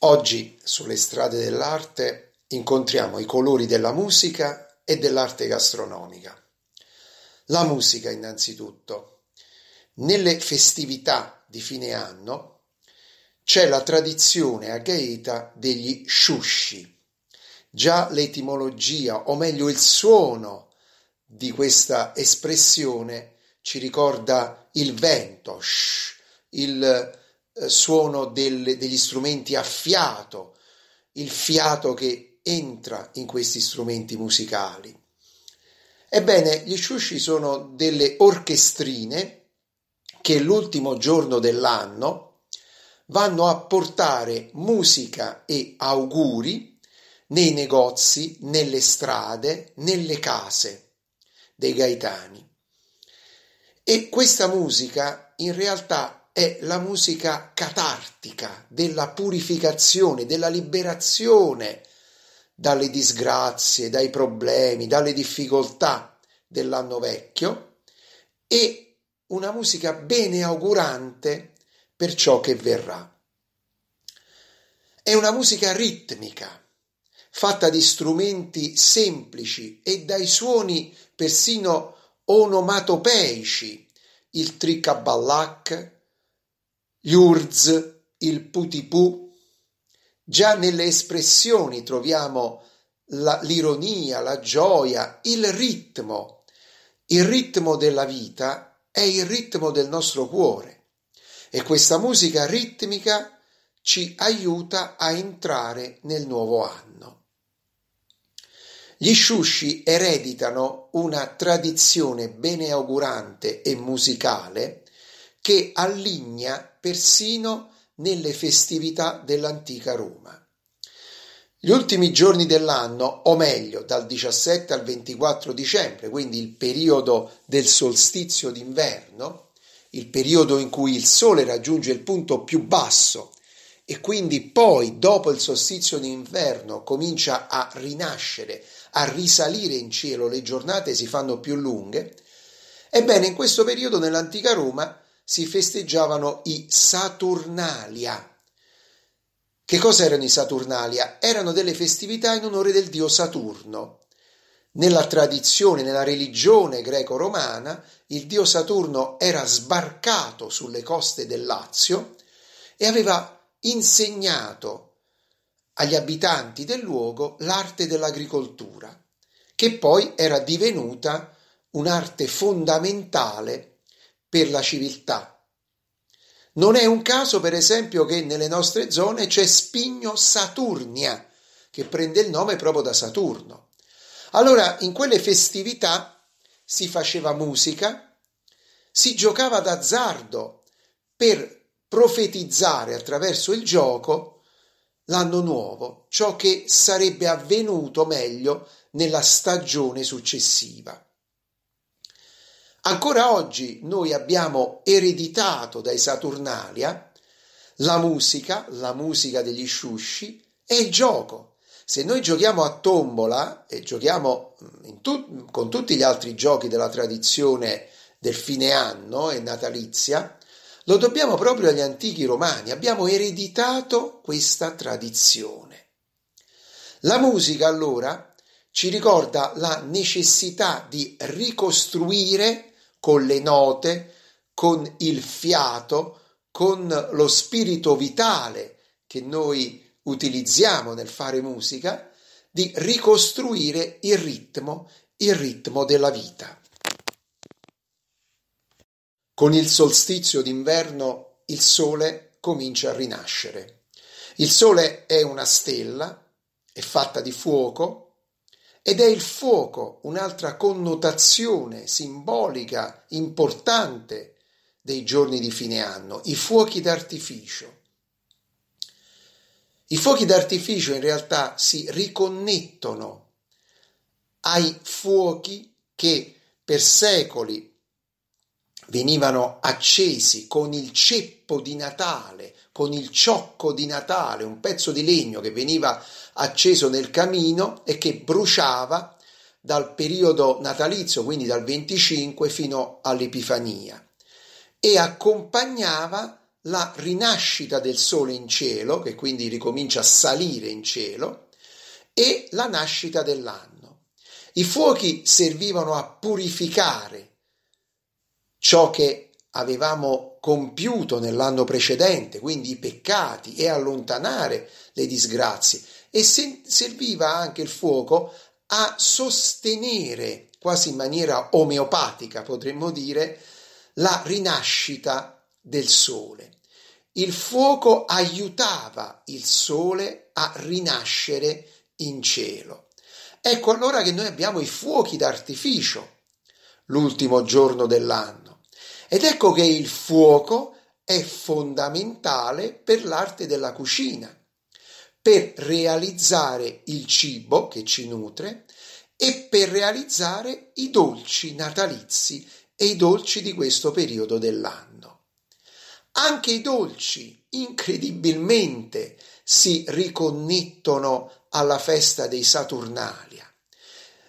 Oggi, sulle strade dell'arte, incontriamo i colori della musica e dell'arte gastronomica. La musica, innanzitutto. Nelle festività di fine anno c'è la tradizione a Gaeta degli sciusci. Già l'etimologia, o meglio il suono di questa espressione, ci ricorda il vento, il eh, suono del, degli strumenti a fiato, il fiato che entra in questi strumenti musicali. Ebbene, gli sciusci sono delle orchestrine che l'ultimo giorno dell'anno vanno a portare musica e auguri nei negozi, nelle strade, nelle case dei gaetani. E questa musica in realtà è la musica catartica della purificazione, della liberazione dalle disgrazie, dai problemi, dalle difficoltà dell'anno vecchio e una musica beneaugurante per ciò che verrà. È una musica ritmica, fatta di strumenti semplici e dai suoni persino onomatopeici, il tricaballac, gli urz, il putipù. Già nelle espressioni troviamo la, l'ironia, la gioia, il ritmo. Il ritmo della vita è il ritmo del nostro cuore e questa musica ritmica ci aiuta a entrare nel nuovo anno. Gli sciusci ereditano una tradizione beneaugurante e musicale che alligna persino nelle festività dell'antica Roma. Gli ultimi giorni dell'anno, o meglio dal 17 al 24 dicembre, quindi il periodo del solstizio d'inverno, il periodo in cui il sole raggiunge il punto più basso e quindi poi dopo il solstizio d'inverno comincia a rinascere, a risalire in cielo, le giornate si fanno più lunghe, ebbene in questo periodo nell'antica Roma si festeggiavano i Saturnalia. Che cosa erano i Saturnalia? Erano delle festività in onore del dio Saturno. Nella tradizione, nella religione greco-romana, il dio Saturno era sbarcato sulle coste del Lazio e aveva insegnato agli abitanti del luogo l'arte dell'agricoltura, che poi era divenuta un'arte fondamentale per la civiltà. Non è un caso, per esempio, che nelle nostre zone c'è Spigno Saturnia, che prende il nome proprio da Saturno. Allora, in quelle festività si faceva musica, si giocava d'azzardo per profetizzare attraverso il gioco l'anno nuovo, ciò che sarebbe avvenuto meglio nella stagione successiva. Ancora oggi noi abbiamo ereditato dai Saturnalia la musica, la musica degli sciusci e il gioco. Se noi giochiamo a tombola e giochiamo mm, tut- con tutti gli altri giochi della tradizione del fine anno e natalizia, lo dobbiamo proprio agli antichi romani, abbiamo ereditato questa tradizione. La musica allora ci ricorda la necessità di ricostruire con le note, con il fiato, con lo spirito vitale che noi utilizziamo nel fare musica, di ricostruire il ritmo, il ritmo della vita. Con il solstizio d'inverno il sole comincia a rinascere. Il sole è una stella, è fatta di fuoco, ed è il fuoco un'altra connotazione simbolica importante dei giorni di fine anno, i fuochi d'artificio. I fuochi d'artificio in realtà si riconnettono ai fuochi che per secoli venivano accesi con il ceppo di Natale, con il ciocco di Natale, un pezzo di legno che veniva acceso nel camino e che bruciava dal periodo natalizio, quindi dal 25 fino all'Epifania, e accompagnava la rinascita del sole in cielo, che quindi ricomincia a salire in cielo, e la nascita dell'anno. I fuochi servivano a purificare ciò che avevamo compiuto nell'anno precedente, quindi i peccati, e allontanare le disgrazie. E serviva anche il fuoco a sostenere, quasi in maniera omeopatica potremmo dire, la rinascita del sole. Il fuoco aiutava il sole a rinascere in cielo. Ecco allora che noi abbiamo i fuochi d'artificio l'ultimo giorno dell'anno ed ecco che il fuoco è fondamentale per l'arte della cucina, per realizzare il cibo che ci nutre e per realizzare i dolci natalizi e i dolci di questo periodo dell'anno. Anche i dolci incredibilmente si riconnettono alla festa dei Saturnali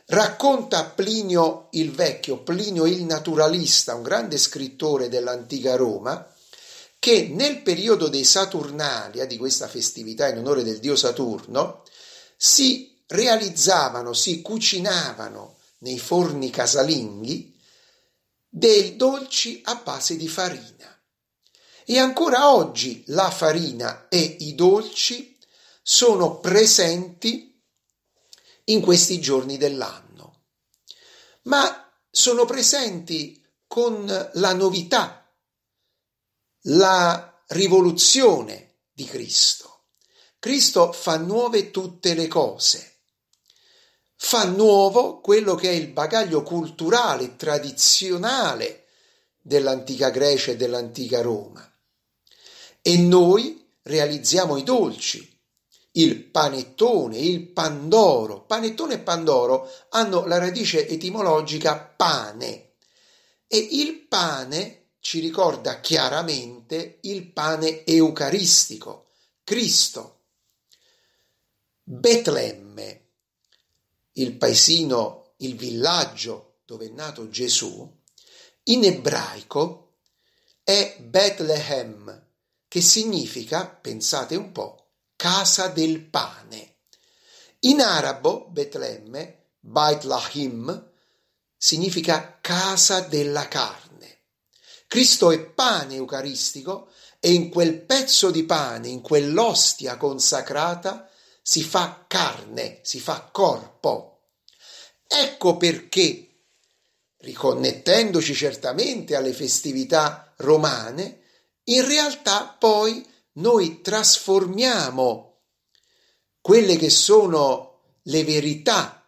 Racconta Plinio il Vecchio, Plinio il Naturalista, un grande scrittore dell'antica Roma, che nel periodo dei Saturnalia, eh, di questa festività in onore del dio Saturno, si realizzavano, si cucinavano nei forni casalinghi dei dolci a base di farina. E ancora oggi la farina e i dolci sono presenti in questi giorni dell'anno, ma sono presenti con la novità, la rivoluzione di Cristo. Cristo fa nuove tutte le cose, fa nuovo quello che è il bagaglio culturale, tradizionale dell'antica Grecia e dell'antica Roma. E noi realizziamo i dolci, il panettone, il pandoro. Panettone e pandoro hanno la radice etimologica pane e il pane ci ricorda chiaramente il pane eucaristico, Cristo. Betlemme, il paesino, il villaggio dove è nato Gesù, in ebraico è Bethlehem, che significa, pensate un po', casa del pane. In arabo Betlemme, Beit Lahim, significa casa della carne. Cristo è pane eucaristico e in quel pezzo di pane, in quell'ostia consacrata, si fa carne, si fa corpo. Ecco perché, riconnettendoci certamente alle festività romane, in realtà poi noi trasformiamo quelle che sono le verità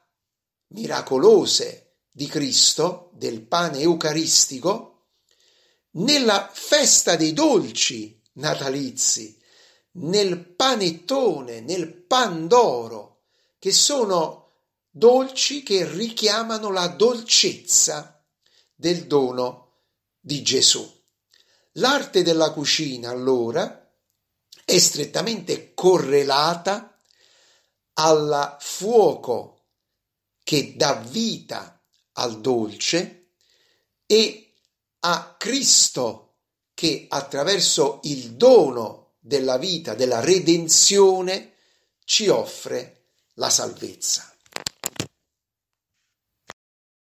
miracolose di Cristo, del pane eucaristico, nella festa dei dolci natalizi, nel panettone, nel pandoro, che sono dolci che richiamano la dolcezza del dono di Gesù. L'arte della cucina, allora, è strettamente correlata al fuoco che dà vita al dolce e a Cristo che attraverso il dono della vita, della redenzione, ci offre la salvezza.